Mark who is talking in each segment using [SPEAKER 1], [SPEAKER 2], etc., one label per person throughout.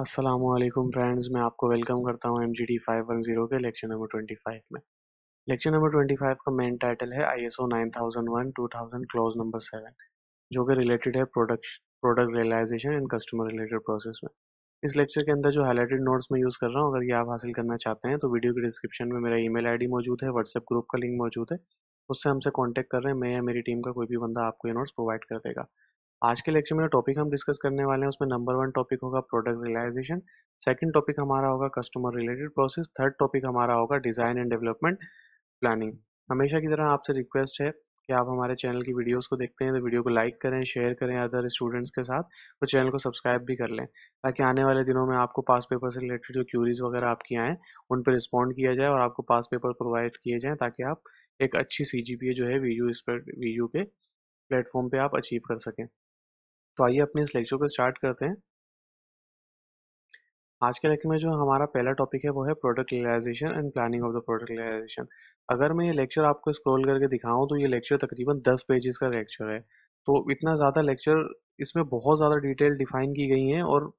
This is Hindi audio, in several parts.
[SPEAKER 1] असलम फ्रेंड्स मैं आपको वेलकम करता हूँ M G D five one zero के लेक्चर नंबर ट्वेंटी फाइव में लेक्चर नंबर ट्वेंटी फाइव का मेन टाइटल है I S O nine thousand one two thousand clause number seven जो कि रिलेटेड है product product realisation and customer related process में इस लेक्चर के अंदर जो हाईलाइटेड नोट्स में यूज़ कर रहा हूँ अगर ये आप हासिल करना चाहते हैं तो वीडियो के डिस्क्रिप्शन में मेरा आई डी मौजूद है व्हाट्सएप ग्रुप का लिंक मौजूद है उससे हमसे कॉन्टैक्ट कर रहे हैं मैं या मेरी टीम का कोई भी बंदा आपको ये नोट्स प्रोवाइड कर देगा आज के लेक्चर में जो टॉपिक हम डिस्कस करने वाले हैं उसमें नंबर वन टॉपिक होगा प्रोडक्ट रियलाइजेशन सेकंड टॉपिक हमारा होगा customer related process third topic हमारा होगा डिज़ाइन एंड डेवलपमेंट प्लानिंग हमेशा की तरह आपसे रिक्वेस्ट है कि आप हमारे चैनल की वीडियोस को देखते हैं तो वीडियो को लाइक करें शेयर करें अदर स्टूडेंट्स के साथ तो चैनल को सब्सक्राइब भी कर लें ताकि आने वाले दिनों में आपको पास पेपर से रिलेटेड जो क्यूरीज वगैरह आपकी आएँ उन पर रिस्पॉन्ड किया जाए और आपको पास पेपर प्रोवाइड किए जाएँ ताकि आप एक अच्छी सी जो है वी यू इस पर पे प्लेटफॉर्म पे आप अचीव कर सकें तो आइए अपने इस लेक्चर को स्टार्ट करते हैं आज के लेक्चर में जो हमारा पहला टॉपिक है वो है product realisation and planning of the product realisation अगर मैं ये लेक्चर आपको स्क्रॉल करके दिखाऊं तो ये लेक्चर तकरीबन 10 पेजेस का लेक्चर है तो इतना ज़्यादा लेक्चर इसमें बहुत ज़्यादा डिटेल डिफाइन की गई है और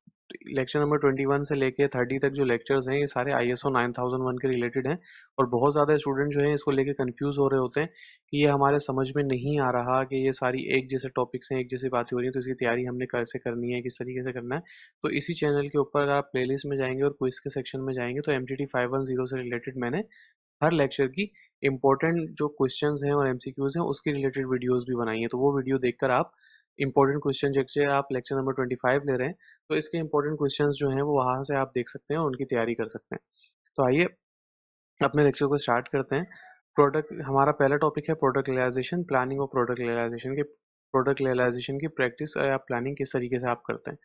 [SPEAKER 1] लेक्चर नंबर ट्वेंटी वन से लेके थर्टी तक जो लेक्चर्स हैं ये सारे I S O nine thousand one के रिलेटेड हैं और बहुत ज़्यादा स्टूडेंट जो हैं इसको लेके कंफ्यूज हो रहे होते हैं कि ये हमारे समझ में नहीं आ रहा कि ये सारी एक जैसे टॉपिक्स हैं एक जैसी बातें हो रही हैं तो इसकी तैयारी हमने कैसे करनी है किस तरीके से करना है तो इसी चैनल के ऊपर अगर आप प्ले में जाएंगे और क्विज के सेक्शन में जाएंगे तो M T T five one zero से रिलेटेड मैंने हर लेक्चर की इंपॉर्टेंट जो क्वेश्चन हैं और एमसीक्यूज हैं उसके रिलेटेड वीडियोज भी बनाई हैं तो वो वीडियो देखकर आप इंपॉर्टेंट क्वेश्चन जैसे आप लेक्चर नंबर ट्वेंटी फाइव ले रहे हैं तो इसके इंपॉर्टेंट क्वेश्चन जो हैं वो वहाँ से आप देख सकते हैं और उनकी तैयारी कर सकते हैं तो आइए अपने लेक्चर को स्टार्ट करते हैं प्रोडक्ट हमारा पहला टॉपिक है प्रोडक्ट रियलाइजेशन प्लानिंग और प्रोडक्ट रियलाइजेशन के प्रोडक्ट रियलाइजेशन की प्रैक्टिस या प्लानिंग किस तरीके से आप करते हैं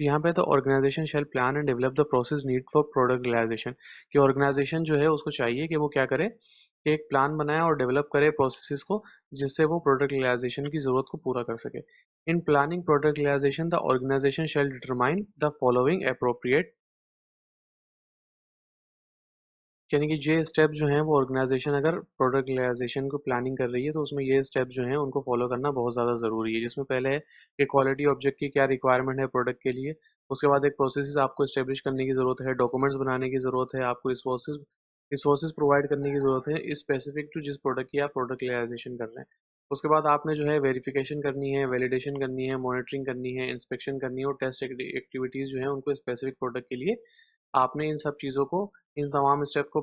[SPEAKER 1] यहाँ पे तो organisation shall plan and develop the process need for product realisation कि ऑर्गेनाइजेशन जो है उसको चाहिए कि वो क्या करे कि एक प्लान बनाए और डेवलप करे प्रोसेसेस को जिससे वो प्रोडक्ट रियलाइजेशन की ज़रूरत को पूरा कर सके in planning product realisation the organisation shall determine the following appropriate यानी कि ये स्टेप जो हैं वो ऑर्गेनाइजेशन अगर प्रोडक्ट रियलाइजेशन को प्लानिंग कर रही है तो उसमें ये स्टेप जो हैं उनको फॉलो करना बहुत ज़्यादा ज़रूरी है जिसमें पहले है कि क्वालिटी ऑब्जेक्ट की क्या रिक्वायरमेंट है प्रोडक्ट के लिए उसके बाद एक प्रोसेस आपको इस्टेब्लिश करने की ज़रूरत है डॉक्यूमेंट्स बनाने की ज़रूरत है आपको रिसोर्सेज रिसोर्सेज प्रोवाइड करने की ज़रूरत है स्पेसिफिक टू जिस प्रोडक्ट की आप प्रोडक्ट रियलाइजेशन कर रहे हैं उसके बाद आपने जो है वेरिफिकेशन करनी है वैलिडेशन करनी है मॉनिटरिंग करनी है इंस्पेक्शन करनी है और टेस्ट एक्टिविटीज़ जो है उनको स्पेसिफिक प्रोडक्ट के लिए आपने इन सब चीज़ों को इन तमाम स्टेप को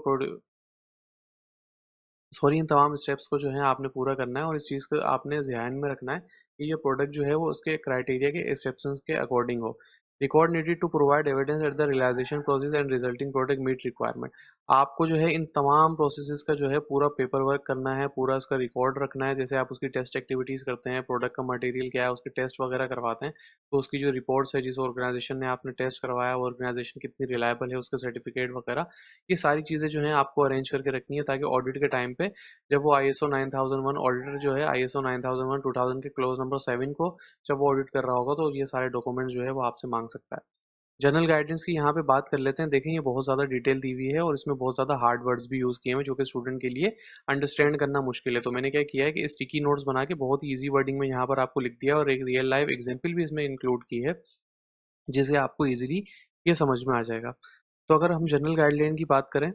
[SPEAKER 1] सॉरी इन तमाम स्टेप्स को जो है आपने पूरा करना है और इस चीज़ को आपने ध्यान में रखना है कि ये प्रोडक्ट जो है वो उसके क्राइटेरिया के एक्सेप्शन के अकॉर्डिंग हो record needed to provide evidence at the realisation process and resulting product meet requirement आपको जो है इन तमाम प्रोसेसेस का जो है पूरा पेपर वर्क करना है पूरा उसका रिकॉर्ड रखना है जैसे आप उसकी टेस्ट एक्टिविटीज़ करते हैं प्रोडक्ट का मटेरियल क्या है उसके टेस्ट वगैरह करवाते हैं तो उसकी जो रिपोर्ट्स है जिस ऑर्गेनाइजेशन ने आपने टेस्ट करवाया वो ऑर्गेनाइजेशन कितनी रिलायबल है उसके सर्टिफिकेट वगैरह ये सारी चीज़ें जो है आपको अरेंज करके रखनी है ताकि ऑडिट के टाइम पे जब वो I S O nine thousand one auditor जो है I S O nine thousand one two thousand के क्लोज नंबर सेवन को जब वो ऑडिट कर रहा होगा तो ये सारे डॉक्यूमेंट्स जो है वो आपसे मांग सकता है जनरल गाइडेंस की यहाँ पे बात कर लेते हैं देखें ये बहुत ज़्यादा डिटेल दी हुई है और इसमें बहुत ज़्यादा हार्ड वर्ड्स भी यूज़ किए हैं जो कि स्टूडेंट के लिए अंडरस्टैंड करना मुश्किल है तो मैंने क्या किया है कि स्टिकी नोट्स बना के बहुत ईजी वर्डिंग में यहाँ पर आपको लिख दिया और एक रियल लाइफ एग्जाम्पल भी इसमें इंक्लूड की है जिसे आपको ईजिली ये समझ में आ जाएगा तो अगर हम जनरल गाइडलाइन की बात करें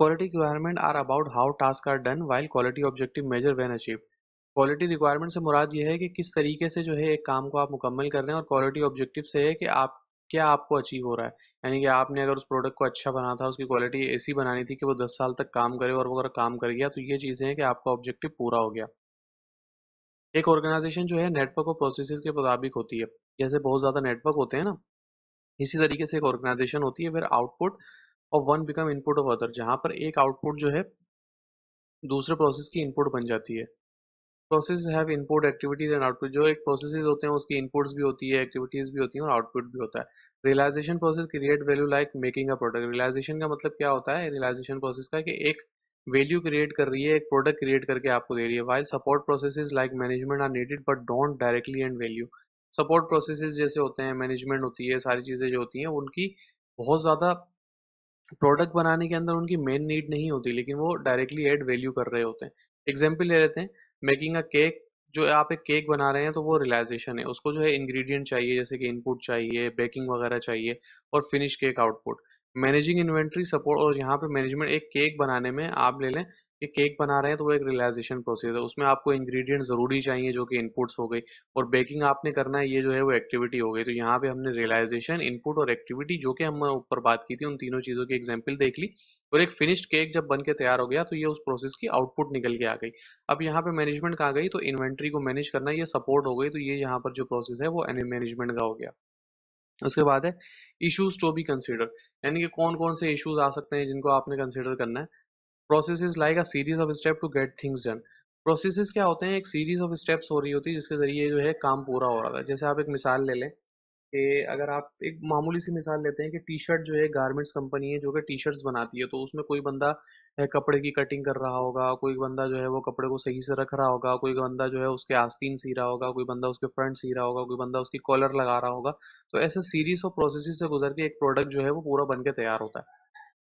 [SPEAKER 1] quality requirement are about how task are done while quality objective measure when achieve quality requirement से मुराद ये है कि किस तरीके से जो है एक काम को आप मुकम्मल कर रहे हैं और क्वालिटी ऑब्जेक्टिव से है कि आप क्या आपको अचीव हो रहा है यानी कि आपने अगर उस प्रोडक्ट को अच्छा बना था उसकी क्वालिटी ऐसी बनानी थी कि वो दस साल तक काम करे और वो अगर काम कर गया तो ये चीज़ें हैं कि आपका ऑब्जेक्टिव पूरा हो गया एक ऑर्गेनाइजेशन जो है नेटवर्क और प्रोसेस के मुताबिक होती है जैसे बहुत ज़्यादा नेटवर्क होते हैं ना इसी तरीके से एक ऑर्गेनाइजेशन होती है फिर आउटपुट और one become input of other जहाँ पर एक आउटपुट जो है दूसरे प्रोसेस की इनपुट बन जाती है process have input activities and output जो एक प्रोसेस होते हैं उसकी इनपुट्स भी होती है एक्टिविटीज भी होती है और आउटपुट भी होता है realisation process create value like making a product realisation का मतलब क्या होता है रियलाइजेशन प्रोसेस का कि एक वैल्यू क्रिएट कर रही है एक प्रोडक्ट क्रिएट करके आपको दे रही है while support process like management are needed but don't directly and value support process जैसे होते हैं मैनेजमेंट होती है सारी चीज़ें जो होती हैं उनकी बहुत ज़्यादा प्रोडक्ट बनाने के अंदर उनकी मेन नीड नहीं होती लेकिन वो डायरेक्टली एड वैल्यू कर रहे होते हैं एग्जाम्पल ले लेते हैं मेकिंग अ केक जो आप एक केक बना रहे हैं तो वो रिलाइजेशन है उसको जो है इंग्रेडिएंट चाहिए जैसे कि इनपुट चाहिए बेकिंग वगैरह चाहिए और finish cake output managing inventory support और यहाँ पे मैनेजमेंट एक केक बनाने में आप ले लें कि केक बना रहे हैं तो वो एक रियलाइजेशन प्रोसेस है उसमें आपको इंग्रेडिएंट ज़रूरी चाहिए जो कि इनपुट्स हो गई और बेकिंग आपने करना है ये जो है वो एक्टिविटी हो गई तो यहाँ पे हमने रियलाइजेशन इनपुट और एक्टिविटी जो कि हम ऊपर बात की थी उन तीनों चीज़ों की एग्जाम्पल देख ली और एक फिनिश्ड केक जब बन के तैयार हो गया तो ये उस प्रोसेस की आउटपुट निकल के आ गई अब यहाँ पे मैनेजमेंट कहा गई तो इन्वेंट्री को मैनेज करना ये सपोर्ट हो गई तो ये यहाँ पर जो प्रोसेस है वो मैनेजमेंट का हो गया उसके बाद है इश्यूज टू बी कंसिडर यानी कि कौन कौन से इश्यूज आ सकते हैं जिनको आपने कंसिडर करना है process is like a series of step to get things done process क्या होते हैं एक सीरीज ऑफ स्टेप्स हो रही होती है जिसके ज़रिए जो है काम पूरा हो रहा था जैसे आप एक मिसाल ले लें कि अगर आप एक मामूली सी मिसाल लेते हैं कि टी शर्ट जो है गारमेंट्स कंपनी है जो कि टी शर्ट्स बनाती है तो उसमें कोई बंदा कपड़े की कटिंग कर रहा होगा कोई बंदा जो है वो कपड़े को सही से रख रहा होगा कोई बंदा जो है उसके आस्तीन सी रहा होगा कोई बंदा उसके फ्रंट सी रहा होगा कोई बंदा उसकी कॉलर लगा रहा होगा तो ऐसे सीरीज ऑफ प्रोसेस से गुजर के एक प्रोडक्ट जो है वो पूरा बन के तैयार होता है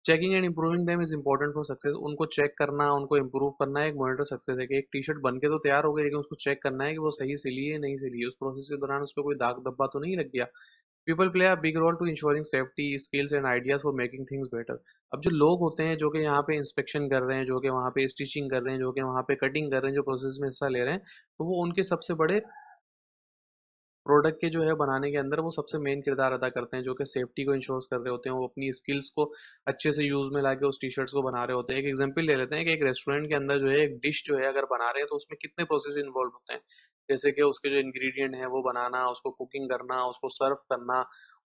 [SPEAKER 1] checking and improving them is important for success उनको चेक करना उनको इम्प्रूव करना एक मॉनिटर सक्सेस है कि एक टी शर्ट बन के तो तैयार हो गई लेकिन उसको चेक करना है कि वो सही सिली है नहीं सिली उस प्रोसेस के दौरान उस पर कोई दाग धब्बा तो नहीं लग गया people play a big role to ensuring safety skills and ideas for making things better अब जो लोग होते हैं जो कि यहाँ पे इंस्पेक्शन कर रहे हैं जो कि वहाँ पे स्टिचिंग कर रहे हैं जो कि वहाँ पे कटिंग कर रहे हैं जो प्रोसेस में हिस्सा ले रहे हैं तो वो उनके सबसे बड़े प्रोडक्ट के जो है बनाने के अंदर वो सबसे मेन किरदार अदा करते हैं जो कि सेफ्टी को इंश्योर कर रहे होते हैं वो अपनी स्किल्स को अच्छे से यूज़ में ला के उस टी शर्ट्स को बना रहे होते हैं एक एग्जाम्पल ले लेते हैं कि एक रेस्टोरेंट के अंदर जो है एक डिश जो है अगर बना रहे हैं तो उसमें कितने प्रोसेस इन्वॉल्व होते हैं जैसे कि उसके जो इंग्रेडिएंट हैं वो बनाना उसको कुकिंग करना उसको सर्व करना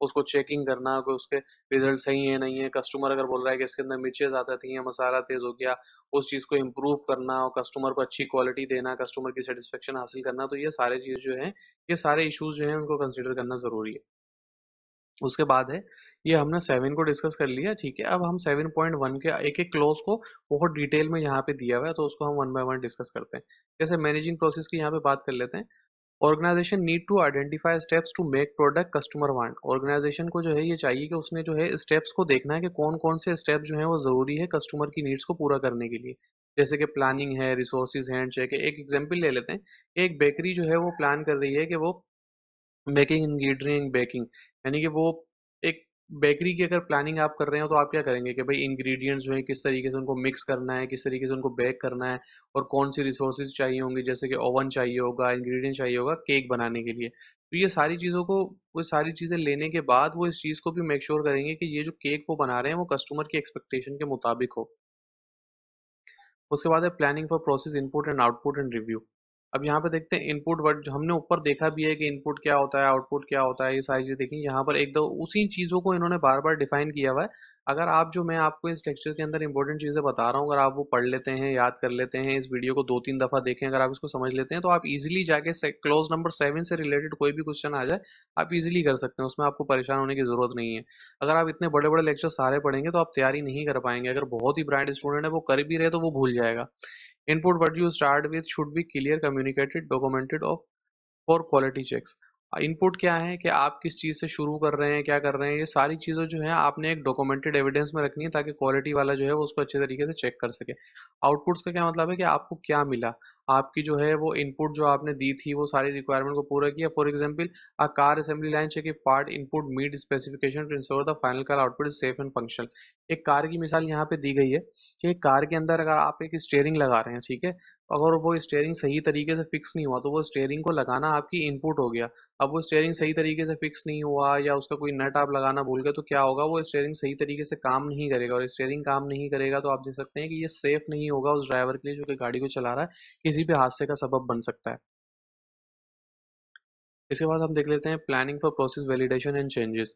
[SPEAKER 1] उसको चेकिंग करना कि उसके रिजल्ट सही है नहीं है कस्टमर अगर बोल रहा है कि इसके अंदर मिर्चें ज़्यादा थी या मसाला तेज़ हो गया उस चीज़ को इम्प्रूव करना और कस्टमर को अच्छी क्वालिटी देना कस्टमर की सेटिस्फेक्शन हासिल करना तो ये सारे चीज़ जो है ये सारे इशूज़ जो हैं उनको कंसिडर करना ज़रूरी है उसके बाद है ये हमने सेवन को डिस्कस कर लिया ठीक है अब हम सेवन पॉइंट वन के एक एक क्लोज को बहुत डिटेल में यहाँ पे दिया हुआ है तो उसको हम वन बाय वन डिस्कस करते हैं जैसे मैनेजिंग प्रोसेस की यहाँ पे बात कर लेते हैं organisation need to identify steps to make product customer want organisation को जो है ये चाहिए कि उसने जो है स्टेप्स को देखना है कि कौन कौन से स्टेप्स जो है वो ज़रूरी है कस्टमर की नीड्स को पूरा करने के लिए जैसे कि प्लानिंग है रिसोर्सेज हैंड चेक है एक एग्जाम्पल ले लेते हैं एक बेकरी जो है वो प्लान कर रही है कि वो बेकिंग इंग्रीडियंट बेकिंग यानी कि वो एक बेकरी की अगर प्लानिंग आप कर रहे हो तो आप क्या करेंगे कि भाई इंग्रेडिएंट्स जो है किस तरीके से उनको मिक्स करना है किस तरीके से उनको बेक करना है और कौन सी रिसोर्सेज चाहिए होंगी जैसे कि ओवन चाहिए होगा इंग्रेडिएंट चाहिए होगा केक बनाने के लिए तो ये सारी चीज़ों को वो सारी चीज़ें लेने के बाद वो इस चीज़ को भी मेक श्योर sure करेंगे कि ये जो केक वो बना रहे हैं वो कस्टमर की एक्सपेक्टेशन के मुताबिक हो उसके बाद है planning for process input and output and review अब यहाँ पे देखते हैं इनपुट वर्ड हमने ऊपर देखा भी है कि इनपुट क्या होता है आउटपुट क्या होता है ये सारी चीजें देखें यहाँ पर एकदम उसी चीज़ों को इन्होंने बार बार डिफाइन किया हुआ है अगर आप जो मैं आपको इस लेक्चर के अंदर इंपॉर्टेंट चीज़ें बता रहा हूँ अगर आप वो पढ़ लेते हैं याद कर लेते हैं इस वीडियो को दो तीन दफ़ा देखें अगर आप इसको समझ लेते हैं तो आप इजिली जाके क्लोज नंबर सेवन से रिलेटेड कोई भी क्वेश्चन आ जाए आप इजिली कर सकते हैं उसमें आपको परेशान होने की ज़रूरत नहीं है अगर आप इतने बड़े बड़े लेक्चर सारे पढ़ेंगे तो आप तैयारी नहीं कर पाएंगे अगर बहुत ही ब्रांड स्टूडेंट है वो कर भी रहे तो वो भूल जाएगा Input what you start with should be clear, communicated, documented of for quality checks. Input क्या है कि आप किस चीज़ से शुरू कर रहे हैं क्या कर रहे हैं ये सारी चीज़ें जो है आपने एक डॉक्यूमेंटेड एविडेंस में रखनी है ताकि क्वालिटी वाला जो है वो उसको अच्छे तरीके से चेक कर सके आउटपुट्स का क्या मतलब है कि आपको क्या मिला आपकी जो है वो इनपुट जो आपने दी थी वो सारी रिक्वायरमेंट को पूरा किया for example a car assembly line check part input meet specification to ensure the final car output is safe and functional एक कार की मिसाल यहाँ पे दी गई है कि एक कार के अंदर अगर आप एक स्टेयरिंग लगा रहे हैं ठीक है अगर वो स्टेयरिंग सही तरीके से फिक्स नहीं हुआ तो वो स्टेयरिंग को लगाना आपकी इनपुट हो गया अब वो स्टेयरिंग सही तरीके से फिक्स नहीं हुआ या उसका कोई नट आप लगाना भूल गए तो क्या होगा वो स्टेयरिंग सही तरीके से काम नहीं करेगा और स्टेयरिंग काम नहीं करेगा तो आप देख सकते हैं कि ये सेफ नहीं होगा उस ड्राइवर के लिए जो कि गाड़ी को चला रहा है किसी भी हादसे का सबब बन सकता है इसके बाद हम देख लेते हैं planning for process validation and changes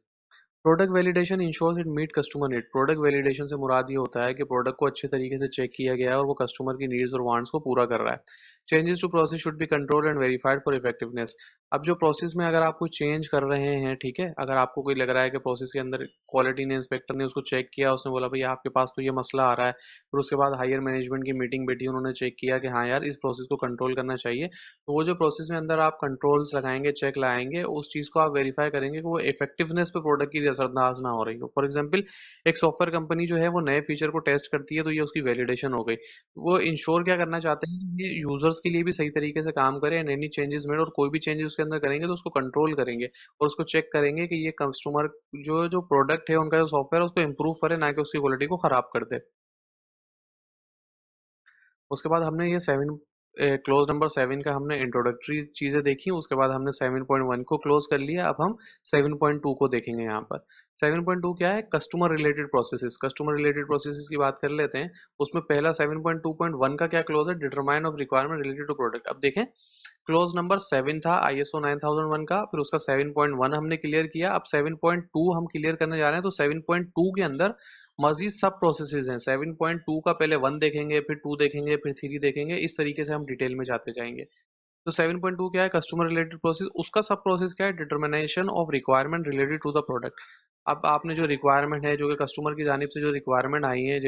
[SPEAKER 1] product validation ensures it meet customer need product validation से मुराद ये होता है कि प्रोडक्ट को अच्छे तरीके से चेक किया गया है और वो कस्टमर की नीड्स और वांट्स को पूरा कर रहा है changes to process should be control and verified for effectiveness अब जो प्रोसेस में अगर आप कुछ चेंज कर रहे हैं ठीक है अगर आपको कोई लग रहा है कि प्रोसेस के अंदर क्वालिटी ने इंस्पेक्टर ने उसको चेक किया उसने बोला भैया आपके पास तो ये मसला आ रहा है फिर उसके बाद हायर मैनेजमेंट की मीटिंग बैठी उन्होंने चेक किया कि हाँ यार इस प्रोसेस को कंट्रोल करना चाहिए तो वो जो प्रोसेस में अंदर आप कंट्रोल्स लगाएंगे चेक लाएंगे उस चीज़ को आप वेरीफाई करेंगे कि वो इफेक्टिवनेस पर प्रोडक्ट की असरदार ना हो रही हो फॉर एग्जाम्पल एक सॉफ्टवेयर कंपनी जो है वो नए फीचर को टेस्ट करती है तो ये उसकी वैलिडेशन हो गई वो इंश्योर क्या करना चाहते हैं कि यूजर यूजर्स के लिए भी सही तरीके से काम करे एंड एनी चेंजेस मेड और कोई भी चेंजेस उसके अंदर करेंगे तो उसको कंट्रोल करेंगे और उसको चेक करेंगे कि ये कस्टमर जो जो प्रोडक्ट है उनका जो सॉफ्टवेयर है उसको इम्प्रूव करे ना कि उसकी क्वालिटी को खराब कर दे उसके बाद हमने ये सेवन क्लोज नंबर सेवन का हमने इंट्रोडक्टरी चीज़ें देखी उसके बाद हमने सेवन पॉइंट वन को क्लोज कर लिया अब हम सेवन पॉइंट टू को देखेंगे यहाँ पर सेवन पॉइंट टू क्या है customer related processes customer related processes की बात कर लेते हैं उसमें पहला seven point two point one का क्या क्लोज है determine of requirement related to product अब देखें क्लोज नंबर सेवन था I S O nine thousand one का फिर उसका सेवन पॉइंट वन हमने क्लियर किया अब सेवन पॉइंट टू हम क्लियर करने जा रहे हैं तो सेवन पॉइंट टू के अंदर मजीद सब प्रोसेसेस हैं सेवन पॉइंट टू का पहले वन देखेंगे फिर टू देखेंगे फिर थ्री देखेंगे इस तरीके से हम डिटेल में जाते जाएंगे तो सेवन पॉइंट टू क्या है कस्टमर रिलेटेड प्रोसेस उसका सब प्रोसेस क्या है determination of requirement related to the product अब आपने जो रिक्वायरमेंट है जो कि कस्टमर की जानब से जो रिक्वायरमेंट आई है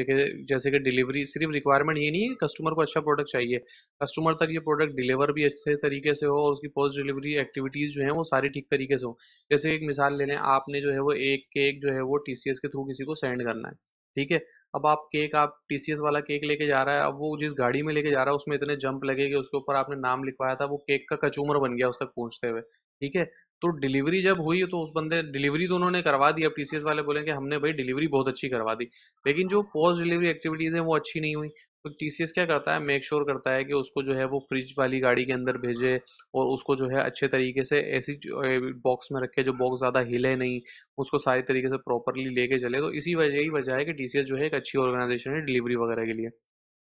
[SPEAKER 1] जैसे कि डिलीवरी सिर्फ रिक्वायरमेंट ये नहीं है कस्टमर को अच्छा प्रोडक्ट चाहिए कस्टमर तक ये प्रोडक्ट डिलीवर भी अच्छे तरीके से हो और उसकी पोस्ट डिलीवरी एक्टिविटीज़ जो है वो सारी ठीक तरीके से हो जैसे एक मिसाल ले लें आपने जो है वो एक केक जो है वो टी के थ्रू किसी को सेंड करना है ठीक है अब आप केक आप टी वाला केक लेके जा रहा है अब वो जिस गाड़ी में लेके जा रहा है उसमें इतने जंप लगे कि उसके ऊपर आपने नाम लिखवाया था वो केक का कचूमर बन गया उस तक पहुँचते हुए ठीक है तो डिलीवरी जब हुई तो उस बंदे डिलीवरी तो उन्होंने करवा दी अब टीसीएस वाले बोले कि हमने भाई डिलीवरी बहुत अच्छी करवा दी लेकिन जो पोस्ट डिलीवरी एक्टिविटीज़ हैं वो अच्छी नहीं हुई तो टीसीएस क्या करता है मेक श्योर sure करता है कि उसको जो है वो फ्रिज वाली गाड़ी के अंदर भेजे और उसको जो है अच्छे तरीके से ऐसी बॉक्स में रखे जो बॉक्स ज़्यादा हिले नहीं उसको सारी तरीके से प्रॉपरली लेके चले तो इसी वजह ही वजह है कि टीसीएस जो है एक अच्छी ऑर्गेनाइजेशन है डिलीवरी वगैरह के लिए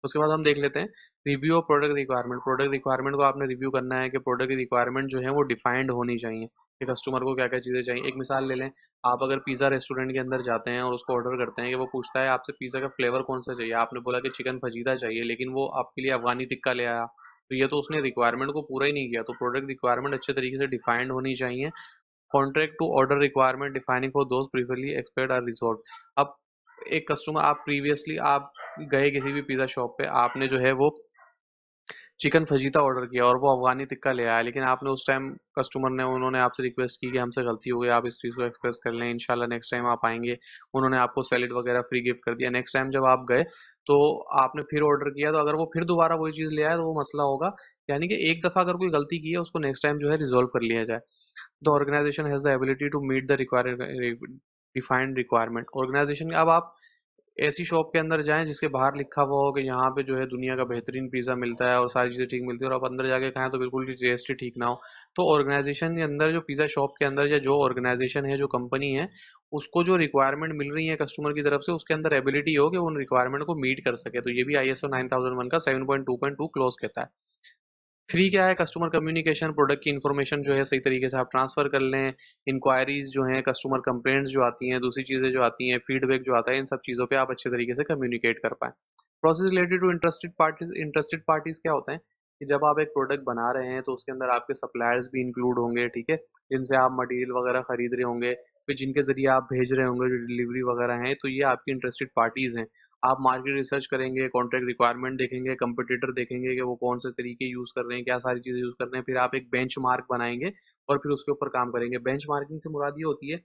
[SPEAKER 1] उसके बाद हम देख लेते हैं review of product requirement product requirement को आपने रिव्यू करना है कि प्रोडक्ट की रिक्वायरमेंट जो है वो डिफाइंड होनी चाहिए कि कस्टमर को क्या क्या चीज़ें चाहिए एक मिसाल ले लें आप अगर पिज़्ज़ा रेस्टोरेंट के अंदर जाते हैं और उसको ऑर्डर करते हैं कि वो पूछता है आपसे पिज़्ज़ा का फ्लेवर कौन सा चाहिए आपने बोला कि चिकन फजीदा चाहिए लेकिन वो आपके लिए अफगानी टिक्का ले आया तो ये तो उसने रिक्वायरमेंट को पूरा ही नहीं किया तो प्रोडक्ट रिक्वायरमेंट अच्छे तरीके से डिफाइंड होनी चाहिए contract to order requirement defining for those preferably expect are resort अब एक कस्टमर आप प्रीवियसली आप गए किसी भी पिज़्ज़ा शॉप पे आपने जो है वो चिकन फजीता ऑर्डर किया और वो अफगानी टिक्का ले आया लेकिन आपने उस टाइम कस्टमर ने उन्होंने आपसे रिक्वेस्ट की कि हमसे गलती हो गई आप इस चीज़ को एक्सप्रेस कर लें इनशाला नेक्स्ट टाइम आप आएंगे उन्होंने आपको सैलड वगैरह फ्री गिफ्ट कर दिया नेक्स्ट टाइम जब आप गए तो आपने फिर ऑर्डर किया तो अगर वो फिर दोबारा वही चीज़ ले आए तो वो मसला होगा यानी कि एक दफ़ा अगर कोई गलती की है उसको नेक्स्ट टाइम जो है रिजोल्व कर लिया जाए the organisation has the ability to meet the require defined requirement organisation अब आप ऐसी शॉप के अंदर जाएं जिसके बाहर लिखा हुआ हो कि यहाँ पे जो है दुनिया का बेहतरीन पिज़्ज़ा मिलता है और सारी चीज़ें ठीक मिलती है और आप अंदर जाके खाएं तो बिल्कुल भी टेस्ट ठीक ना हो तो ऑर्गेनाइजेशन के अंदर जो पिज़्ज़ा शॉप के अंदर या जो ऑर्गेनाइजेशन है जो कंपनी है उसको जो रिक्वायरमेंट मिल रही है कस्टमर की तरफ से उसके अंदर एबिलिटी हो कि उन रिक्वायरमेंट को मीट कर सके तो ये भी I S O nine thousand one का seven point two point two clause कहता है थ्री क्या है कस्टमर कम्युनिकेशन प्रोडक्ट की इन्फॉर्मेशन जो है सही तरीके से आप ट्रांसफर कर लें इंक्वायरीज जो हैं कस्टमर कंप्लेंट्स जो आती हैं दूसरी चीज़ें जो आती हैं फीडबैक जो आता है इन सब चीज़ों पे आप अच्छे तरीके से कम्युनिकेट कर पाएँ process related to interested parties interested parties क्या होते हैं कि जब आप एक प्रोडक्ट बना रहे हैं तो उसके अंदर आपके सप्लायर्स भी इंक्लूड होंगे ठीक है जिनसे आप मटेरियल वगैरह खरीद रहे होंगे फिर जिनके ज़रिए आप भेज रहे होंगे जो डिलीवरी वगैरह हैं तो ये आपकी इंटरेस्टेड पार्टीज़ हैं आप मार्केट रिसर्च करेंगे कॉन्ट्रैक्ट रिक्वायरमेंट देखेंगे कंपटीटर देखेंगे कि वो कौन से तरीके यूज कर रहे हैं क्या सारी चीजें यूज कर रहे हैं फिर आप एक बेंच बनाएंगे और फिर उसके ऊपर काम करेंगे बेंच से मुराद ये होती है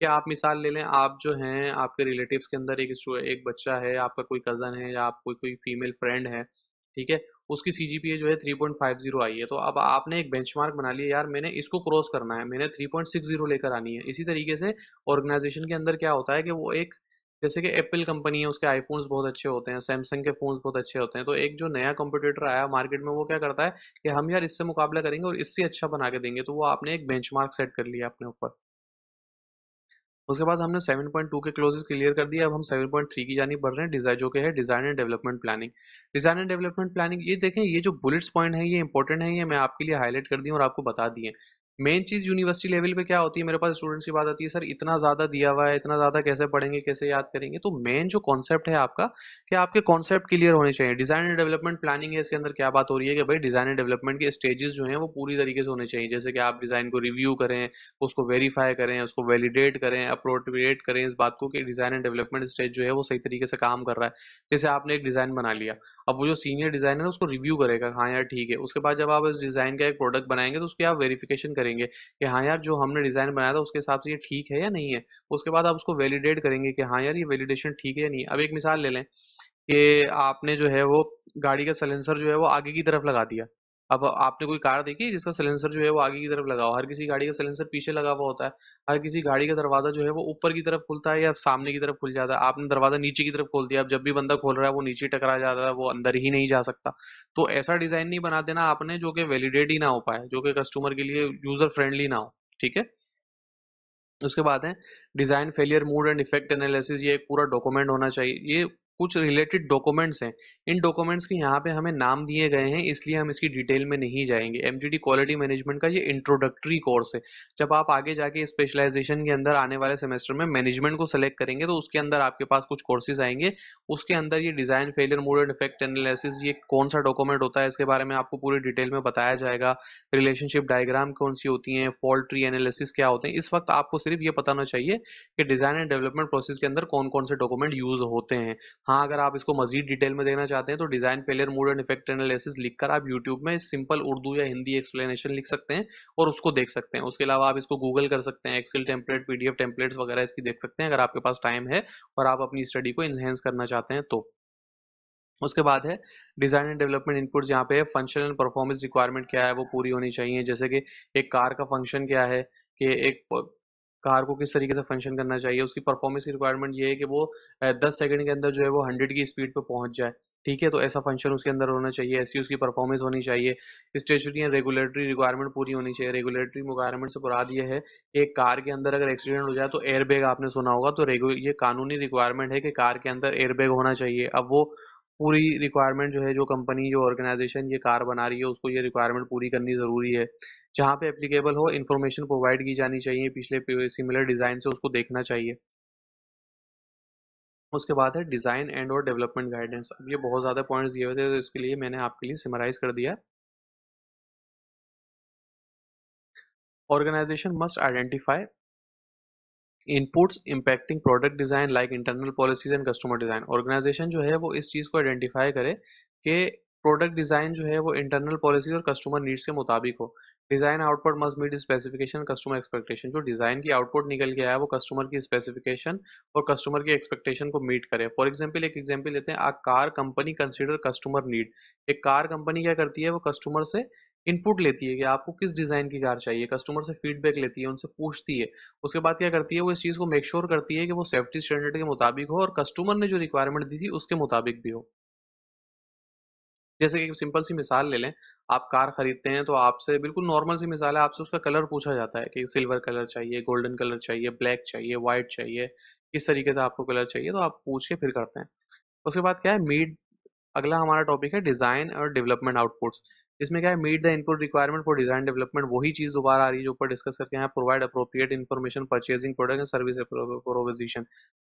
[SPEAKER 1] कि आप मिसाल ले लें आप जो हैं आपके रिलेटिव के अंदर एक एक बच्चा है आपका कोई कज़न है या आपको कोई फीमेल फ्रेंड है ठीक है उसकी सी जी पी ए जो है three point five zero I है तो अब आपने एक मार्क बना लिया यार मैंने इसको क्रॉस करना है मैंने थ्री पॉइंट सिक्स जीरो लेकर आनी है इसी तरीके से ऑर्गेनाइजेशन के अंदर क्या होता है कि वो एक जैसे कि एप्पल कंपनी है उसके आईफोन्स बहुत अच्छे होते हैं सैमसंग के फ़ोन्स बहुत अच्छे होते हैं तो एक जो नया कंपटीटर आया मार्केट में वो क्या करता है कि हम यार इससे मुकाबला करेंगे और इससे अच्छा बना के देंगे तो वो आपने एक बेंचमार्क सेट कर लिया अपने ऊपर उसके बाद हमने 7.2 के क्लोजेस क्लियर कर दिया अब हम 7.3 की जानी बढ़ रहे हैं डिजाइन जो के है design and development planning design and development planning ये देखें ये जो बुलेट्स पॉइंट है ये इंपॉर्टेंट है ये मैं आपके लिए हाईलाइट कर दी और आपको बता दिए मेन चीज़ यूनिवर्सिटी लेवल पे क्या होती है मेरे पास स्टूडेंट्स की बात आती है सर इतना ज़्यादा दिया हुआ है इतना ज़्यादा कैसे पढ़ेंगे कैसे याद करेंगे तो मेन जो कॉन्सेप्ट है आपका कि आपके कॉन्सेप्ट क्लियर होने चाहिए डिज़ाइन एंड डेवलपमेंट प्लानिंग है इसके अंदर क्या बात हो रही है कि भाई डिज़ाइन एंड डेवलपमेंट के स्टेजेस जो है वो पूरी तरीके से होने चाहिए जैसे कि आप डिज़ाइन को रिव्यू करें उसको वेरीफाई करें उसको वैलिडेट करें अप्रोप्रिएट करें इस बात को कि डिज़ाइन एंड डेवलपमेंट स्टेज जो है वो सही तरीके से काम कर रहा है जैसे आपने एक डिज़ाइन बना लिया अब वो जो सीनियर डिज़ाइनर है उसको रिव्यू करेगा हाँ यार ठीक है उसके बाद जब आप इस डिज़ाइन का एक प्रोडक्ट बनाएंगे तो उसकी आप वेरीफिकेशन करें करेंगे कि हाँ यार जो हमने डिज़ाइन बनाया था उसके हिसाब से ये ठीक है या नहीं है उसके बाद आप उसको वैलिडेट करेंगे कि हाँ यार ये वैलिडेशन ठीक है या नहीं अब एक मिसाल ले लें कि आपने जो है वो गाड़ी का सलेंसर जो है वो आगे की तरफ लगा दिया अब आपने कोई कार देखी जिसका सिलेंसर जो है वो आगे की तरफ लगा हुआ हर किसी गाड़ी का सिलेंसर पीछे लगा हुआ होता है हर किसी गाड़ी का दरवाजा जो है वो ऊपर की तरफ खुलता है या सामने की तरफ खुल जाता है आपने दरवाजा नीचे की तरफ खोल दिया अब जब भी बंदा खोल रहा है वो नीचे टकरा जाता है वो अंदर ही नहीं जा सकता तो ऐसा डिजाइन नहीं बना देना आपने जो कि वैलिडेट ही ना हो पाए जो कि कस्टमर के लिए यूजर फ्रेंडली ना हो ठीक है उसके बाद है design failure mode and effect analysis ये एक पूरा डॉक्यूमेंट होना चाहिए ये कुछ रिलेटेड डॉक्यूमेंट्स हैं इन डॉक्यूमेंट्स के यहाँ पे हमें नाम दिए गए हैं इसलिए हम इसकी डिटेल में नहीं जाएंगे एम क्वालिटी मैनेजमेंट का ये इंट्रोडक्टरी कोर्स है जब आप आगे जाके स्पेशलाइजेशन के अंदर आने वाले सेमेस्टर में मैनेजमेंट को सिलेक्ट करेंगे तो उसके अंदर आपके पास कुछ कोर्सेज आएंगे उसके अंदर ये design failure mode and effect analysis ये कौन सा डॉक्यूमेंट होता है इसके बारे में आपको पूरी डिटेल में बताया जाएगा रिलेशनशिप डायग्राम कौन सी होती है फॉल्ट्री एनालिसिस क्या होते हैं इस वक्त आपको सिर्फ ये पता होना चाहिए कि डिज़ाइन एंड डेवलपमेंट प्रोसेस के अंदर कौन कौन से डॉक्यूमेंट यूज होते हैं हाँ अगर आप इसको मजीद डिटेल में देखना चाहते हैं तो design failure mode and effect analysis लिखकर आप यूट्यूब में सिंपल उर्दू या हिंदी एक्सप्लेनेशन लिख सकते हैं और उसको देख सकते हैं उसके अलावा आप इसको गूगल कर सकते हैं एक्सेल टेम्पलेट पीडीएफ टेम्पलेट्स वगैरह इसकी देख सकते हैं अगर आपके पास टाइम है और आप अपनी स्टडी को इन्हेंस करना चाहते हैं तो उसके बाद है डिज़ाइन एंड डेवलपमेंट इनपुट्स यहाँ पे है फंक्शन एंड परफॉर्मेंस रिक्वायरमेंट क्या है वो पूरी होनी चाहिए जैसे कि एक कार का फंक्शन क्या है कि एक कार को किस तरीके से फंक्शन करना चाहिए उसकी परफॉर्मेंस की रिक्वायरमेंट ये है कि वो दस सेकंड के अंदर जो है वो हंड्रेड की स्पीड पे पहुंच जाए ठीक है तो ऐसा फंक्शन उसके अंदर होना चाहिए ऐसी उसकी परफॉर्मेंस होनी चाहिए स्टेचुरी या रेगुलेटरी रिक्वायरमेंट पूरी होनी चाहिए रेगुलेटरी रिक्वायरमेंट से बुरा यह तो तो है कि कार के अंदर अगर एक्सीडेंट हो जाए तो एयरबैग आपने सुना होगा तो ये कानूनी रिक्वायरमेंट है कि कार के अंदर एयरबैग होना चाहिए अब वो पूरी रिक्वायरमेंट जो है जो कंपनी जो ऑर्गेनाइजेशन ये कार बना रही है उसको ये रिक्वायरमेंट पूरी करनी ज़रूरी है जहाँ पे एप्लीकेबल हो इन्फॉर्मेशन प्रोवाइड की जानी चाहिए पिछले सिमिलर डिज़ाइन से उसको देखना चाहिए उसके बाद है डिज़ाइन एंड और डेवलपमेंट गाइडेंस अब ये बहुत ज़्यादा पॉइंट्स दिए हुए थे तो इसके लिए मैंने आपके लिए सिमराइज कर दिया organisation must identify inputs impacting product design like internal policies and customer design organisation जो है वो इस चीज़ को आइडेंटिफाई करे कि प्रोडक्ट डिज़ाइन जो है वो इंटरनल पॉलिसीज और कस्टमर नीड्स के मुताबिक हो design output must meet specification customer expectation जो डिज़ाइन की आउटपुट निकल के आया वो कस्टमर की स्पेसिफिकेशन और कस्टमर की एक्सपेक्टेशन को मीट करे फॉर एग्जाम्पल एक एग्जाम्पल लेते हैं a car company consider customer need एक कार कंपनी क्या करती है वो कस्टमर से इनपुट लेती है कि आपको किस डिज़ाइन की कार चाहिए कस्टमर से फीडबैक लेती है उनसे पूछती है उसके बाद क्या करती है वो इस चीज़ को मेक श्योर sure करती है कि वो सेफ्टी स्टैंडर्ड के मुताबिक हो और कस्टमर ने जो रिक्वायरमेंट दी थी उसके मुताबिक भी हो जैसे कि सिंपल सी मिसाल ले लें आप कार खरीदते हैं तो आपसे बिल्कुल नॉर्मल सी मिसाल है आपसे उसका कलर पूछा जाता है कि सिल्वर कलर चाहिए गोल्डन कलर चाहिए ब्लैक चाहिए व्हाइट चाहिए किस तरीके से आपको कलर चाहिए तो आप पूछ के फिर करते हैं उसके बाद क्या है मीड अगला हमारा टॉपिक है डिज़ाइन और डेवलपमेंट आउटपुट्स इसमें क्या है meet the input requirement for design development वही चीज दोबारा आ रही है जो ऊपर डिस्कस करके हैं provide appropriate information purchasing product and service proposition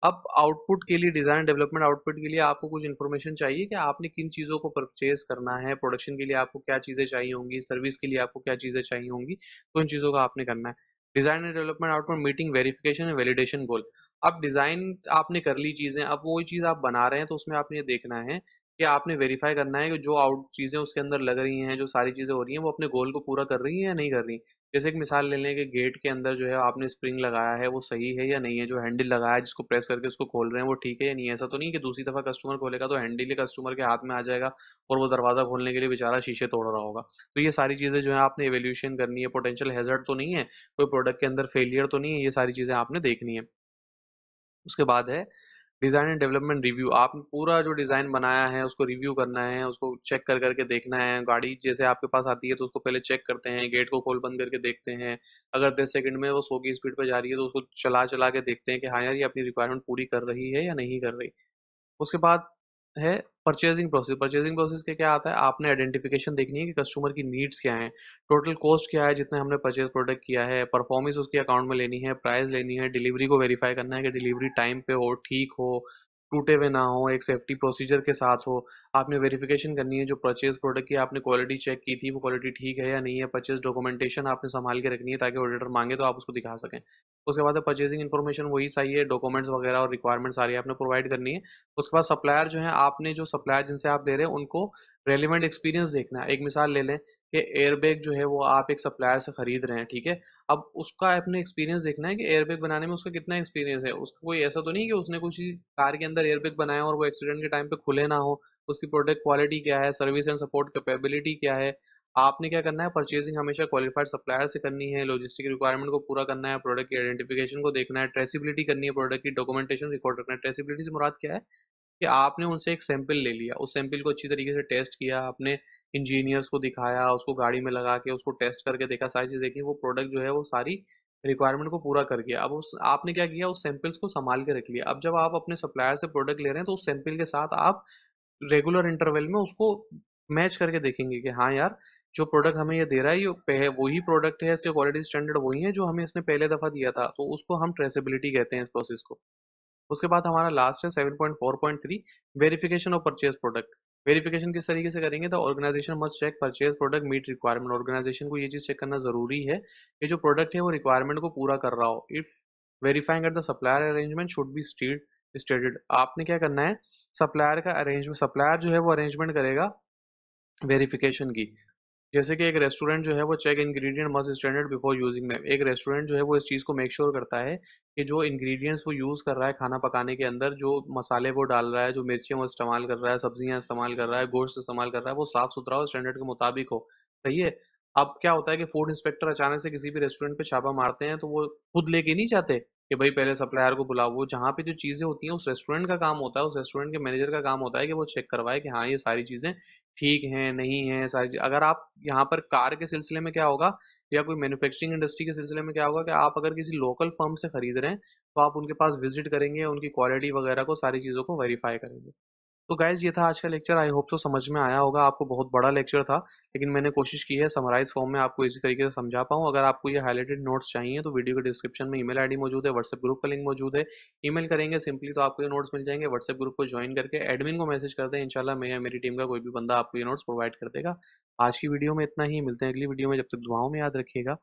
[SPEAKER 1] अब आउटपुट के लिए डिजाइन डेवलपमेंट आउटपुट के लिए आपको कुछ इन्फॉर्मेशन चाहिए कि आपने किन चीज़ों को परचेज करना है प्रोडक्शन के लिए आपको क्या चीज़ें चाहिए होंगी सर्विस के लिए आपको क्या चीज़ें चाहिए होंगी तो उन चीज़ों का आपने करना है design and development output meeting verification and validation goal अब डिजाइन आपने कर ली चीजें अब वो चीज आप बना रहे हैं तो उसमें आपने ये देखना है कि आपने वेरीफाई करना है कि जो आउट चीज़ें उसके अंदर लग रही हैं जो सारी चीज़ें हो रही हैं वो अपने गोल को पूरा कर रही हैं या नहीं कर रही जैसे एक मिसाल ले लें कि गेट के अंदर जो है आपने स्प्रिंग लगाया है वो सही है या नहीं है जो हैंडल लगाया है जिसको प्रेस करके उसको खोल रहे हैं वो ठीक है या नहीं ऐसा तो नहीं कि दूसरी दफ़ा कस्टमर खोलेगा तो हैंडल ही कस्टमर के हाथ में आ जाएगा और वो दरवाज़ा खोलने के लिए बेचारा शीशे तोड़ रहा होगा तो ये सारी चीज़ें जो है आपने एवेल्यूशन करनी है पोटेंशियल हेजर्ट तो नहीं है कोई प्रोडक्ट के अंदर फेलियर तो नहीं है ये सारी चीज़ें आपने देखनी है उसके बाद है डिज़ाइन एंड डेवलपमेंट रिव्यू आपने पूरा जो डिज़ाइन बनाया है उसको रिव्यू करना है उसको चेक कर करके देखना है गाड़ी जैसे आपके पास आती है तो उसको पहले चेक करते हैं गेट को खोल बंद करके देखते हैं अगर दस सेकंड में वो सो की स्पीड पर जा रही है तो उसको चला चला के देखते हैं कि हाँ यार ये अपनी रिक्वायरमेंट पूरी कर रही है या नहीं कर रही उसके बाद है परचेजिंग प्रोसेस परचेजिंग प्रोसेस के क्या आता है आपने आइडेंटिफिकेशन देखनी है कि कस्टमर की नीड्स क्या हैं टोटल कॉस्ट क्या है जितने हमने परचेज प्रोडक्ट किया है परफॉर्मेंस उसकी अकाउंट में लेनी है प्राइस लेनी है डिलीवरी को वेरीफाई करना है कि डिलीवरी टाइम पे हो ठीक हो टूटे हुए ना हो एक सेफ्टी प्रोसीजर के साथ हो आपने वेरिफिकेशन करनी है जो परचेज प्रोडक्ट की आपने क्वालिटी चेक की थी वो क्वालिटी ठीक है या नहीं है परचेज डॉक्यूमेंटेशन आपने संभाल के रखनी है ताकि ऑडिटर मांगे तो आप उसको दिखा सकें उसके बाद परचेजिंग इन्फॉर्मेशन वही सही है डॉक्यूमेंट्स वगैरह और रिक्वायरमेंट सारी आपने प्रोवाइड करनी है उसके बाद सप्लायर जो है आपने जो सप्लायर जिनसे आप ले रहे हैं उनको रेलिवेंट एक्सपीरियंस देखना है एक मिसाल ले लें कि एयरबैग जो है वो आप एक सप्लायर से ख़रीद रहे हैं ठीक है अब उसका अपने एक्सपीरियंस देखना है कि एयरबैग बनाने में उसका कितना एक्सपीरियंस है उसका कोई ऐसा तो नहीं कि उसने कुछ कार के अंदर एयरबैग बनाया और वो एक्सीडेंट के टाइम पे खुले ना हो उसकी प्रोडक्ट क्वालिटी क्या है सर्विस एंड सपोर्ट कैपेबिलिटी क्या है आपने क्या करना है परचेजिंग हमेशा क्वालिफाइड सप्लायर से करनी है लॉजिस्टिक रिक्वायरमेंट को पूरा करना है प्रोडक्ट की आइडेंटिफिकेशन को देखना है ट्रेसिबिलिटी करनी है प्रोडक्ट की डॉक्यूमेंटेशन रिकॉर्ड रखना है ट्रेसिबिलिटी से मुराद क्या है कि आपने उनसे एक सैंपल ले लिया उस सैंपल को अच्छी तरीके से टेस्ट किया आपने इंजीनियर्स को दिखाया उसको गाड़ी में लगा के उसको टेस्ट करके देखा सारी चीज़ देखी वो प्रोडक्ट जो है वो सारी रिक्वायरमेंट को पूरा कर गया अब उस आपने क्या किया उस सैंपल्स को संभाल के रख लिया अब जब आप अपने सप्लायर से प्रोडक्ट ले रहे हैं तो उस सैंपल के साथ आप रेगुलर इंटरवल में उसको मैच करके देखेंगे कि हाँ यार जो प्रोडक्ट हमें ये दे रहा है ये वही प्रोडक्ट है इसके क्वालिटी स्टैंडर्ड वही है जो हमें इसने पहले दफ़ा दिया था तो उसको हम ट्रेसेबिलिटी कहते हैं इस प्रोसेस को उसके बाद हमारा लास्ट है seven point four point three verification of purchase product verification किस तरीके से करेंगे तो organisation must check purchase product meet requirement organisation को ये चीज चेक करना जरूरी है कि जो प्रोडक्ट है वो रिक्वायरमेंट को पूरा कर रहा हो if verifying at the supplier arrangement should be steed stated आपने क्या करना है सप्लायर का अरेंजमेंट सप्लायर जो है वो अरेंजमेंट करेगा वेरिफिकेशन की जैसे कि एक रेस्टोरेंट जो है वो check ingredient must standard before using them एक रेस्टोरेंट जो है वो इस चीज़ को मेक श्योर sure करता है कि जो इंग्रेडिएंट्स वो यूज़ कर रहा है खाना पकाने के अंदर जो मसाले वो डाल रहा है जो मिर्चियाँ वो इस्तेमाल कर रहा है सब्जियाँ इस्तेमाल कर रहा है गोश्त इस्तेमाल कर रहा है वो साफ़ सुथरा हो स्टैंडर्ड के मुताबिक हो सही है अब क्या होता है कि फूड इंस्पेक्टर अचानक से किसी भी रेस्टोरेंट पे छापा मारते हैं तो वो खुद लेके नहीं जाते कि भाई पहले सप्लायर को बुलाओ वो जहाँ पे जो चीज़ें होती हैं उस रेस्टोरेंट का काम होता है उस रेस्टोरेंट के मैनेजर का काम होता है कि वो चेक करवाए कि हाँ ये सारी चीज़ें ठीक हैं नहीं है सारी अगर आप यहाँ पर कार के सिलसिले में क्या होगा या कोई मैन्युफैक्चरिंग इंडस्ट्री के सिलसिले में क्या होगा कि आप अगर किसी लोकल फर्म से खरीद रहे हैं तो आप उनके पास विजिट करेंगे उनकी क्वालिटी वगैरह को सारी चीज़ों को वेरीफाई करेंगे तो गाइज ये था आज का लेक्चर आई होप तो समझ में आया होगा आपको बहुत बड़ा लेक्चर था लेकिन मैंने कोशिश की है समराइज फॉर्म में आपको इसी तरीके से समझा पाऊँ अगर आपको ये हाईलाइटेड नोट्स चाहिए तो वीडियो के डिस्क्रिप्शन में ईमेल आईडी मौजूद है व्हाट्सएप ग्रुप का लिंक मौजूद है ईमेल करेंगे सिंपली तो आपको ये नोट्स मिल जाएंगे व्हाट्सएप ग्रुप को ज्वाइन करके एडमिन को मैसेज कर दें इनशाला मैं या मेरी टीम का कोई भी बंदा आपको ये नोट्स प्रोवाइड कर देगा आज की वीडियो में इतना ही मिलते हैं अगली वीडियो में जब तक दुआओं में याद रखिएगा